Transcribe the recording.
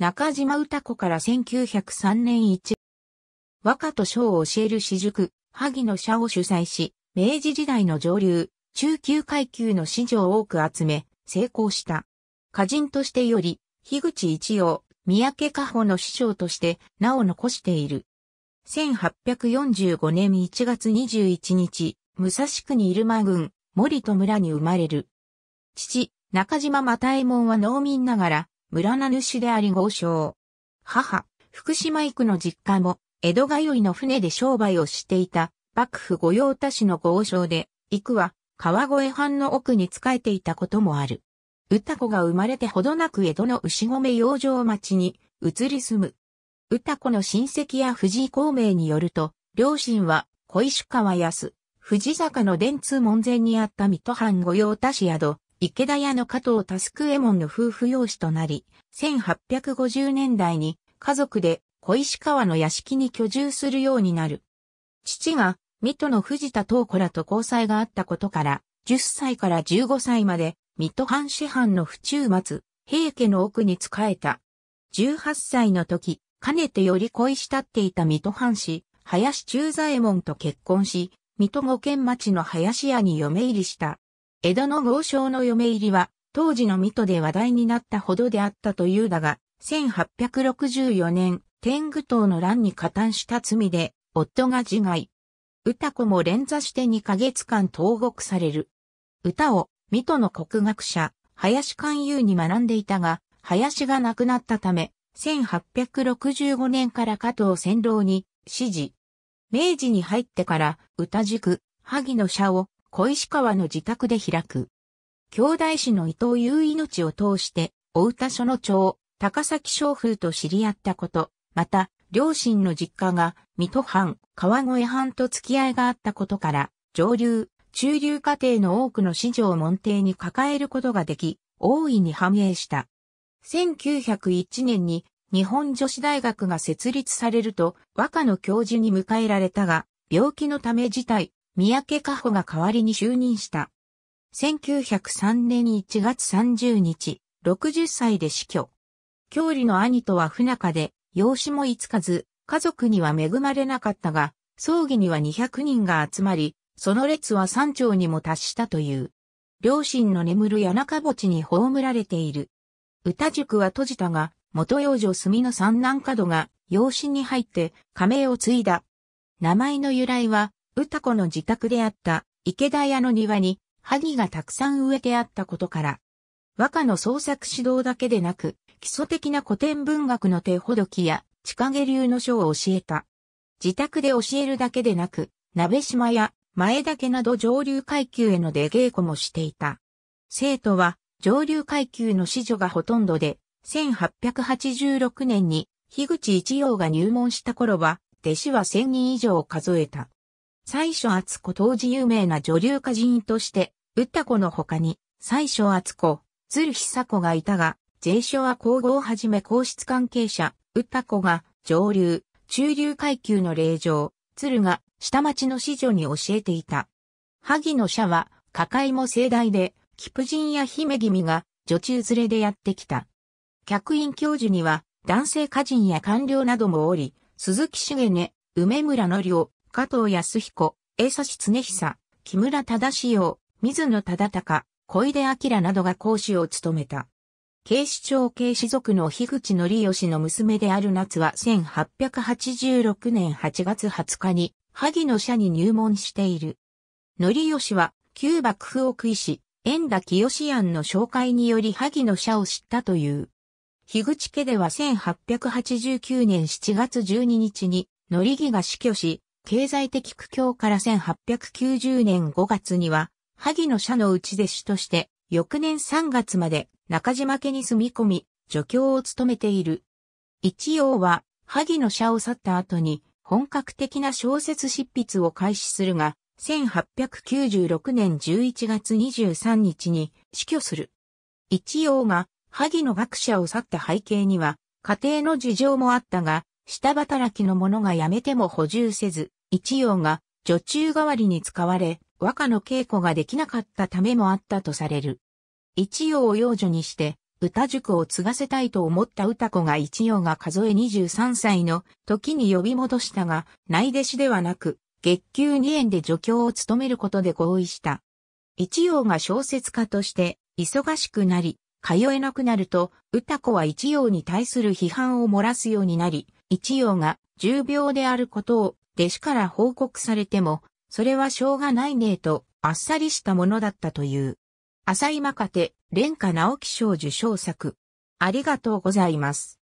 中島歌子から1903年1和歌と書を教える私塾、萩野社を主催し、明治時代の上流、中級階級の子女を多く集め、成功した。歌人としてより、樋口一葉、三宅加穂の師匠として名を残している。1845年1月21日、武蔵区い入間郡、森戸村に生まれる。父、中島又右衛門は農民ながら、村名主であり豪商。母、福島育の実家も、江戸通いの船で商売をしていた、幕府御用達の豪商で、育は、川越藩の奥に仕えていたこともある。歌子が生まれてほどなく江戸の牛込養生町に移り住む。歌子の親戚や藤井孔明によると、両親は小石川安、藤坂の電通門前にあった水戸藩御用達宿、池田屋の加藤タスクエモンの夫婦養子となり、1850年代に家族で小石川の屋敷に居住するようになる。父が水戸の藤田東子らと交際があったことから、10歳から15歳まで水戸藩市藩の府中松、平家の奥に仕えた。18歳の時、かねてより恋したっていた水戸藩士、林中左衛門と結婚し、水戸五軒町の林屋に嫁入りした。江戸の豪商の嫁入りは、当時の水戸で話題になったほどであったというだが、1864年、天狗党の乱に加担した罪で、夫が自害。歌子も連座して2ヶ月間投獄される。歌を、水戸の国学者、林勘優に学んでいたが、林が亡くなったため、1865年から加藤仙郎に、指示。明治に入ってから、歌塾、萩の社を小石川の自宅で開く。兄弟子の伊藤優命を通して、大田所の長、高崎商風と知り合ったこと、また、両親の実家が、水戸藩、川越藩と付き合いがあったことから、上流、中流家庭の多くの市場を門弟に抱えることができ、大いに繁栄した。1901年に日本女子大学が設立されると和歌の教授に迎えられたが、病気のため自体三宅加穂が代わりに就任した。1903年1月30日、60歳で死去。郷里の兄とは不仲で、養子もいつかず、家族には恵まれなかったが、葬儀には200人が集まり、その列は山頂にも達したという。両親の眠る谷中墓地に葬られている。歌塾は閉じたが、元養女住の三男角が養子に入って、仮名を継いだ。名前の由来は、歌子の自宅であった池田屋の庭に萩がたくさん植えてあったことから、和歌の創作指導だけでなく、基礎的な古典文学の手ほどきや、地影流の書を教えた。自宅で教えるだけでなく、鍋島や前岳など上流階級への出稽古もしていた。生徒は上流階級の子女がほとんどで、1886年に樋口一葉が入門した頃は、弟子は1000人以上を数えた。最初厚子当時有名な女流歌人として、歌子の他に、最初厚子、鶴久子がいたが、税書は皇后をはじめ皇室関係者、歌子が上流、中流階級の霊場、鶴が下町の子女に教えていた。萩の社は、家会も盛大で、貴婦人や姫君が女中連れでやってきた。客員教授には、男性歌人や官僚などもおり、鈴木茂根、梅村の寮、加藤康彦、江差恒久、木村忠志陽、水野忠隆、小出明などが講師を務めた。警視庁警視族の樋口則義の娘である夏は1886年8月20日に、萩野社に入門している。則義は、旧幕府を食し、縁田清庵の紹介により萩野社を知ったという。樋口家では1889年7月12日に、則義が死去し、経済的苦境から1890年5月には、萩野社のうち弟子として、翌年3月まで中島家に住み込み、助教を務めている。一葉は、萩野社を去った後に、本格的な小説執筆を開始するが、1896年11月23日に死去する。一葉が萩野学者を去った背景には、家庭の事情もあったが、下働きの者が辞めても補充せず、一葉が女中代わりに使われ、和歌の稽古ができなかったためもあったとされる。一葉を養女にして、歌塾を継がせたいと思った歌子が一葉が数え23歳の時に呼び戻したが、内弟子ではなく、月給2円で助教を務めることで合意した。一葉が小説家として忙しくなり、通えなくなると、歌子は一葉に対する批判を漏らすようになり、一葉が重病であることを弟子から報告されても、それはしょうがないねえと、あっさりしたものだったという。浅井若手、廉家直樹賞受賞作。ありがとうございます。